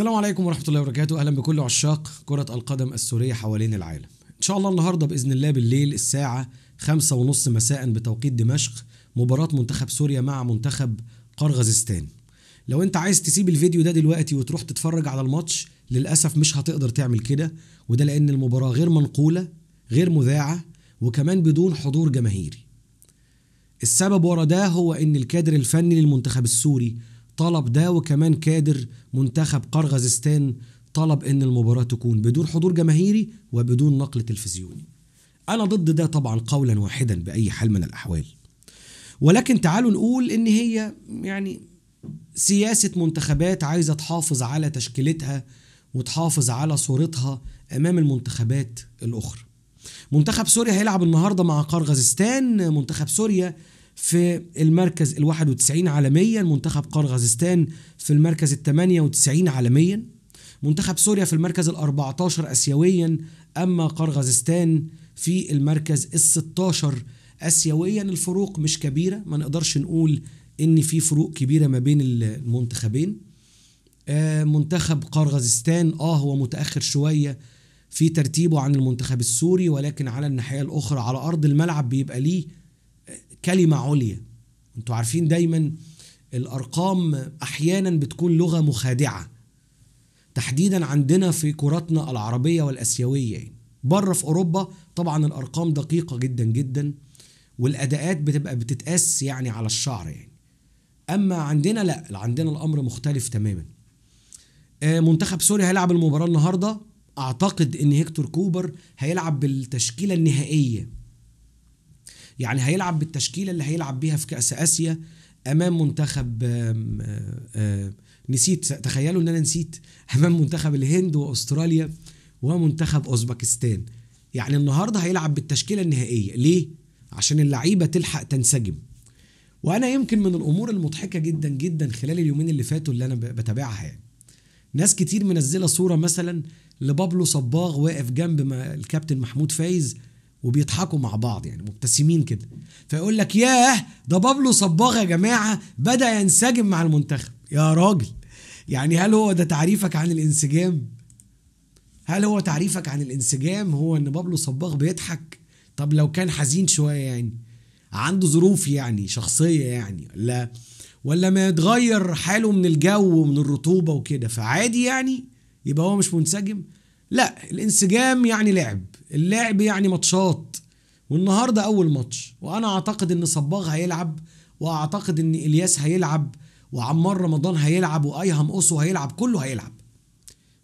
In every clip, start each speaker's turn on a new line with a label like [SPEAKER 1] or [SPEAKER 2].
[SPEAKER 1] السلام عليكم ورحمة الله وبركاته أهلا بكل عشاق كرة القدم السورية حوالين العالم إن شاء الله النهاردة بإذن الله بالليل الساعة خمسة ونص مساء بتوقيت دمشق مباراة منتخب سوريا مع منتخب قرغزستان لو انت عايز تسيب الفيديو ده دلوقتي وتروح تتفرج على الماتش للأسف مش هتقدر تعمل كده وده لأن المباراة غير منقولة غير مذاعة وكمان بدون حضور جماهيري السبب ورا ده هو ان الكادر الفني للمنتخب السوري طلب ده وكمان كادر منتخب قرغزستان طلب ان المباراه تكون بدون حضور جماهيري وبدون نقل تلفزيوني انا ضد ده طبعا قولا واحدا باي حال من الاحوال ولكن تعالوا نقول ان هي يعني سياسه منتخبات عايزه تحافظ على تشكيلتها وتحافظ على صورتها امام المنتخبات الاخرى منتخب سوريا هيلعب النهارده مع قرغزستان منتخب سوريا في المركز ال 91 عالميا منتخب قرغزستان في المركز ال 98 عالميا منتخب سوريا في المركز ال 14 اسيويا اما قرغزستان في المركز ال 16 اسيويا الفروق مش كبيره ما نقدرش نقول ان في فروق كبيره ما بين المنتخبين آه، منتخب قرغزستان اه هو متاخر شويه في ترتيبه عن المنتخب السوري ولكن على الناحيه الاخرى على ارض الملعب بيبقى ليه كلمة عليا انتوا عارفين دايما الأرقام أحيانا بتكون لغة مخادعة تحديدا عندنا في كراتنا العربية والأسيوية يعني. بره في أوروبا طبعا الأرقام دقيقة جدا جدا والأداءات بتبقى بتتقاس يعني على الشعر يعني أما عندنا لا عندنا الأمر مختلف تماما آه، منتخب سوريا هيلعب المباراة النهاردة أعتقد إن هيكتور كوبر هيلعب بالتشكيلة النهائية يعني هيلعب بالتشكيله اللي هيلعب بيها في كاس اسيا امام منتخب آه، آه، نسيت تخيلوا ان انا نسيت امام منتخب الهند واستراليا ومنتخب اوزبكستان يعني النهارده هيلعب بالتشكيله النهائيه ليه عشان اللعيبه تلحق تنسجم وانا يمكن من الامور المضحكه جدا جدا خلال اليومين اللي فاتوا اللي انا بتابعها يعني ناس كتير منزله صوره مثلا لبابلو صباغ واقف جنب الكابتن محمود فايز وبيضحكوا مع بعض يعني مبتسمين كده فيقول لك ياه ده بابلو صباغ يا جماعه بدا ينسجم مع المنتخب يا راجل يعني هل هو ده تعريفك عن الانسجام هل هو تعريفك عن الانسجام هو ان بابلو صباغ بيضحك طب لو كان حزين شويه يعني عنده ظروف يعني شخصيه يعني لا ولا ما يتغير حاله من الجو ومن الرطوبه وكده فعادي يعني يبقى هو مش منسجم لا الانسجام يعني لعب اللعب يعني ماتشات والنهارده اول ماتش وانا اعتقد ان صباغ هيلعب واعتقد ان الياس هيلعب وعمار رمضان هيلعب وايهم اوسو هيلعب كله هيلعب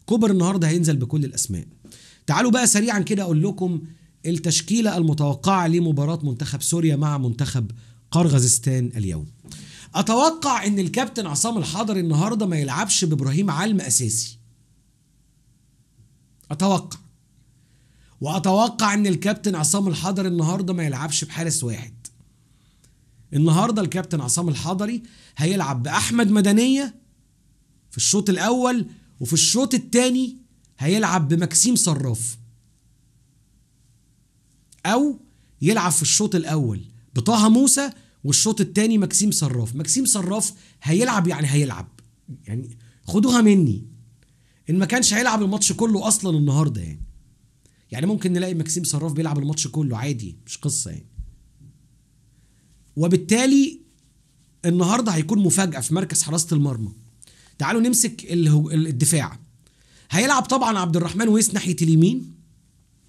[SPEAKER 1] كوبر النهارده هينزل بكل الاسماء تعالوا بقى سريعا كده اقول لكم التشكيله المتوقعه لمباراه منتخب سوريا مع منتخب قرغزستان اليوم اتوقع ان الكابتن عصام الحضري النهارده ما يلعبش بابراهيم علم اساسي اتوقع واتوقع ان الكابتن عصام الحضري النهارده ما يلعبش بحارس واحد النهارده الكابتن عصام الحضري هيلعب باحمد مدنيه في الشوط الاول وفي الشوط الثاني هيلعب بمكسيم صراف او يلعب في الشوط الاول بطه موسى والشوط الثاني مكسيم صراف مكسيم صراف هيلعب يعني هيلعب يعني خدوها مني ان ما كانش هيلعب الماتش كله اصلا النهارده يعني يعني ممكن نلاقي مكسيم صراف بيلعب الماتش كله عادي مش قصه يعني وبالتالي النهارده هيكون مفاجاه في مركز حراسه المرمى تعالوا نمسك الدفاع هيلعب طبعا عبد الرحمن ويس ناحيه اليمين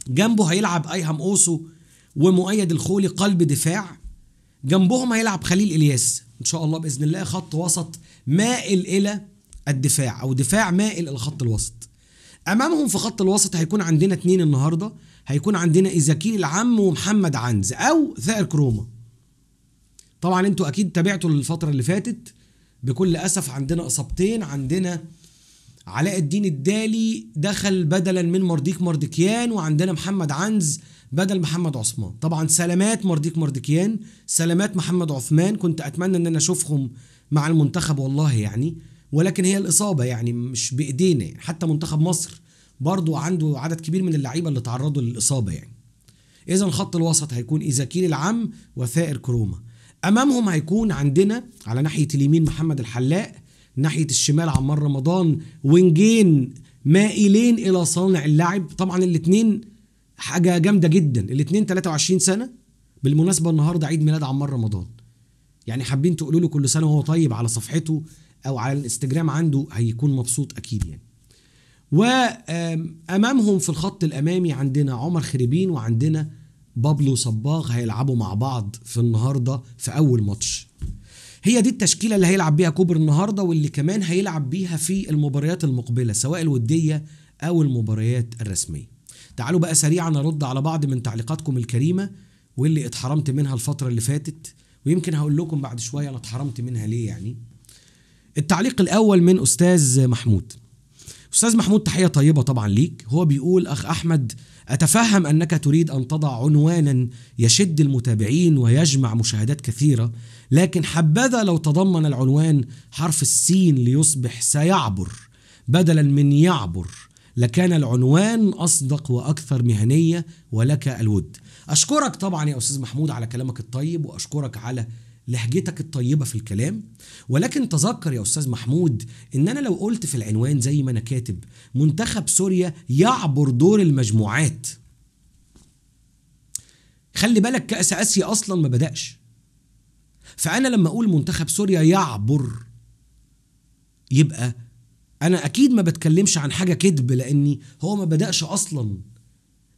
[SPEAKER 1] جنبه هيلعب ايهام اوسو ومؤيد الخولي قلب دفاع جنبهم هيلعب خليل الياس ان شاء الله باذن الله خط وسط مائل الى الدفاع او دفاع مائل الى خط الوسط امامهم في خط الوسط هيكون عندنا اتنين النهارده هيكون عندنا ايزاكيل العم ومحمد عنز او ثائر كروما طبعا انتوا اكيد تابعتوا الفتره اللي فاتت بكل اسف عندنا اصابتين عندنا علاء الدين الدالي دخل بدلا من مرديك مرديكيان وعندنا محمد عنز بدل محمد عثمان طبعا سلامات مرديك مرديكيان سلامات محمد عثمان كنت اتمنى ان انا اشوفهم مع المنتخب والله يعني ولكن هي الاصابه يعني مش بايدينا حتى منتخب مصر برضو عنده عدد كبير من اللعيبه اللي تعرضوا للاصابه يعني اذا خط الوسط هيكون ايزاكيل العم وثائر كروما امامهم هيكون عندنا على ناحيه اليمين محمد الحلاق ناحيه الشمال عمار رمضان وينجين مائلين الى صانع اللعب طبعا الاثنين حاجه جامده جدا الاثنين 23 سنه بالمناسبه النهارده عيد ميلاد عمار رمضان يعني حابين تقولوا له كل سنه وهو طيب على صفحته او على الانستجرام عنده هيكون مبسوط اكيد يعني وامامهم في الخط الامامي عندنا عمر خريبين وعندنا بابلو صباغ هيلعبوا مع بعض في النهارده في اول ماتش هي دي التشكيله اللي هيلعب بيها كوبر النهارده واللي كمان هيلعب بيها في المباريات المقبله سواء الوديه او المباريات الرسميه تعالوا بقى سريعا ارد على بعض من تعليقاتكم الكريمه واللي اتحرمت منها الفتره اللي فاتت ويمكن هقول لكم بعد شويه انا اتحرمت منها ليه يعني التعليق الاول من استاذ محمود استاذ محمود تحيه طيبه طبعا ليك هو بيقول اخ احمد اتفهم انك تريد ان تضع عنوانا يشد المتابعين ويجمع مشاهدات كثيره لكن حبذا لو تضمن العنوان حرف السين ليصبح سيعبر بدلا من يعبر لكان العنوان اصدق واكثر مهنيه ولك الود اشكرك طبعا يا استاذ محمود على كلامك الطيب واشكرك على لهجتك الطيبة في الكلام ولكن تذكر يا أستاذ محمود إن أنا لو قلت في العنوان زي ما أنا كاتب منتخب سوريا يعبر دور المجموعات خلي بالك كأس آسيا أصلا ما بدأش فأنا لما أقول منتخب سوريا يعبر يبقى أنا أكيد ما بتكلمش عن حاجة كذب لأني هو ما بدأش أصلاً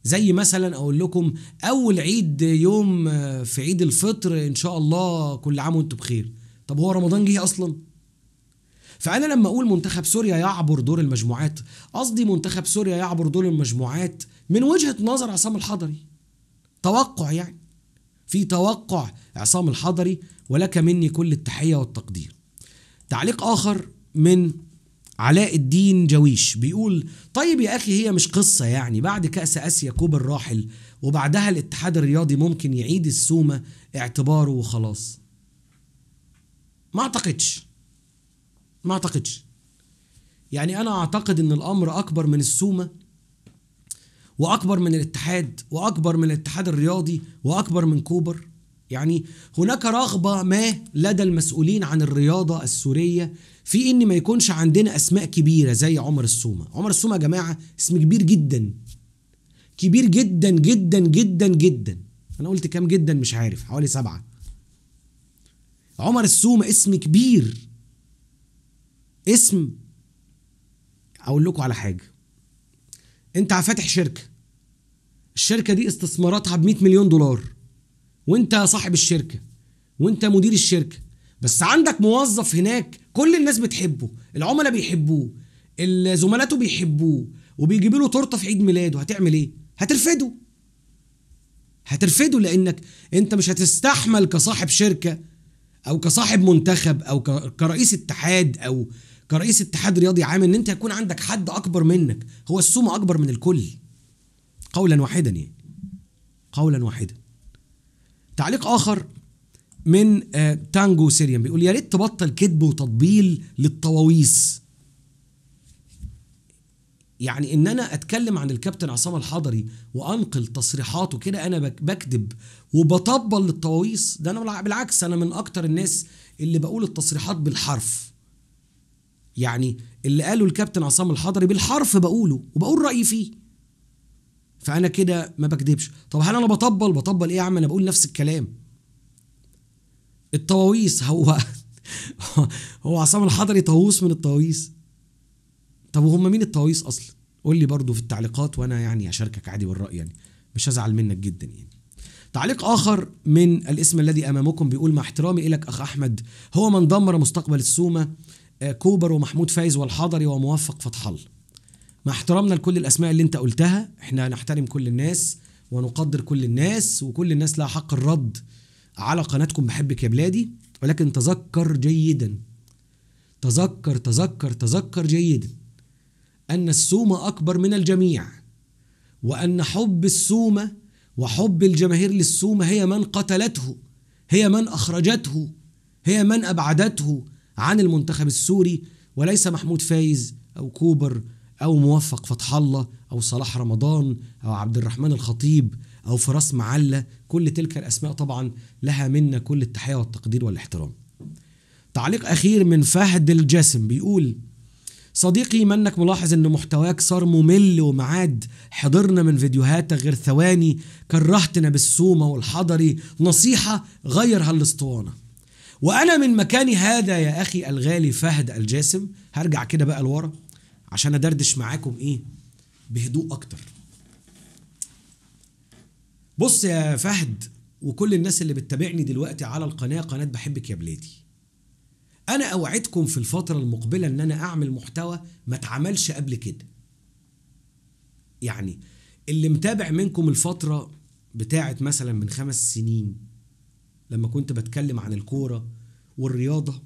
[SPEAKER 1] زي مثلا اقول لكم اول عيد يوم آه، في عيد الفطر ان شاء الله كل عام وانتم بخير طب هو رمضان جه اصلا فانا لما اقول منتخب سوريا يعبر دور المجموعات قصدي منتخب سوريا يعبر دور المجموعات من وجهه نظر عصام الحضري توقع يعني في توقع عصام الحضري ولك مني كل التحيه والتقدير تعليق اخر من علاء الدين جويش بيقول طيب يا أخي هي مش قصة يعني بعد كأس آسيا كوب الراحل وبعدها الاتحاد الرياضي ممكن يعيد السومة اعتباره وخلاص ما أعتقدش ما أعتقدش يعني أنا أعتقد أن الأمر أكبر من السومة وأكبر من الاتحاد وأكبر من الاتحاد الرياضي وأكبر من كوبر يعني هناك رغبة ما لدى المسؤولين عن الرياضة السورية في ان ما يكونش عندنا اسماء كبيرة زي عمر السومة عمر السومة يا جماعة اسم كبير جدا كبير جدا جدا جدا جدا انا قلت كام جدا مش عارف حوالي سبعة عمر السومة اسم كبير اسم اقول لكم على حاجة انت فاتح شركة الشركة دي استثماراتها ب 100 مليون دولار وانت صاحب الشركه وانت مدير الشركه بس عندك موظف هناك كل الناس بتحبه العملاء بيحبوه زملاته بيحبوه وبيجيبوا له تورته في عيد ميلاده هتعمل ايه هترفده هترفده لانك انت مش هتستحمل كصاحب شركه او كصاحب منتخب او كرئيس اتحاد او كرئيس اتحاد رياضي عام ان انت يكون عندك حد اكبر منك هو السوم اكبر من الكل قولا واحدا يعني قولا واحدا تعليق اخر من آه، تانجو سيريان بيقول يا ريت تبطل كذب وتطبيل للطواويس يعني ان انا اتكلم عن الكابتن عصام الحضري وانقل تصريحاته كده انا بكذب وبطبل للطواويس ده انا بالعكس انا من اكتر الناس اللي بقول التصريحات بالحرف يعني اللي قاله الكابتن عصام الحضري بالحرف بقوله وبقول رايي فيه فانا كده ما بكدبش طب هل انا بطبل بطبل ايه يا عم انا بقول نفس الكلام الطواويس هو هو عصام الحضري طاووس من الطواويس طب وهم مين الطواويس اصلا قول لي برضو في التعليقات وانا يعني اشاركك عادي بالراي يعني مش هزعل منك جدا يعني تعليق اخر من الاسم الذي امامكم بيقول مع احترامي لك اخ احمد هو من دمر مستقبل السومه آه، كوبر ومحمود فايز والحضري وموفق فتح الله مع احترامنا لكل الاسماء اللي انت قلتها احنا نحترم كل الناس ونقدر كل الناس وكل الناس لها حق الرد على قناتكم بحبك يا بلادي ولكن تذكر جيدا تذكر تذكر تذكر جيدا ان السومه اكبر من الجميع وان حب السومه وحب الجماهير للسومه هي من قتلته هي من اخرجته هي من ابعدته عن المنتخب السوري وليس محمود فايز او كوبر أو موفق فتح الله أو صلاح رمضان أو عبد الرحمن الخطيب أو فراس معلة كل تلك الأسماء طبعا لها منا كل التحية والتقدير والاحترام تعليق أخير من فهد الجاسم بيقول صديقي منك ملاحظ ان محتواك صار ممل ومعاد حضرنا من فيديوهاتك غير ثواني كرهتنا بالسومه والحضري نصيحه غير هالاسطوانه وانا من مكاني هذا يا اخي الغالي فهد الجاسم هرجع كده بقى لورا عشان ادردش معاكم ايه بهدوء اكتر بص يا فهد وكل الناس اللي بتتابعني دلوقتي على القناه قناه بحبك يا بلادي انا اوعدكم في الفتره المقبله ان انا اعمل محتوى ما اتعملش قبل كده يعني اللي متابع منكم الفتره بتاعه مثلا من خمس سنين لما كنت بتكلم عن الكوره والرياضه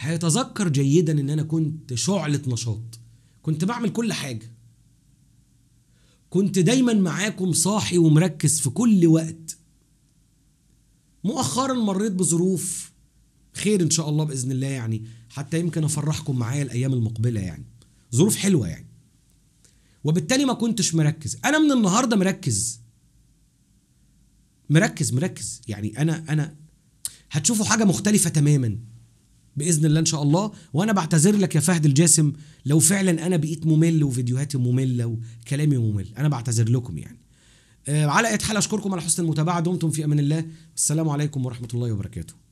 [SPEAKER 1] هيتذكر جيدا ان انا كنت شعلة نشاط كنت بعمل كل حاجة كنت دايما معاكم صاحي ومركز في كل وقت مؤخرا مريت بظروف خير ان شاء الله باذن الله يعني حتى يمكن افرحكم معايا الايام المقبله يعني ظروف حلوه يعني وبالتالي ما كنتش مركز انا من النهارده مركز مركز مركز يعني انا انا هتشوفوا حاجه مختلفه تماما باذن الله ان شاء الله وانا بعتذر لك يا فهد الجاسم لو فعلا انا بقيت ممل وفيديوهاتي ممله وكلامي ممل انا بعتذر لكم يعني آه، على اي حال اشكركم على حسن المتابعه دمتم في امان الله السلام عليكم ورحمه الله وبركاته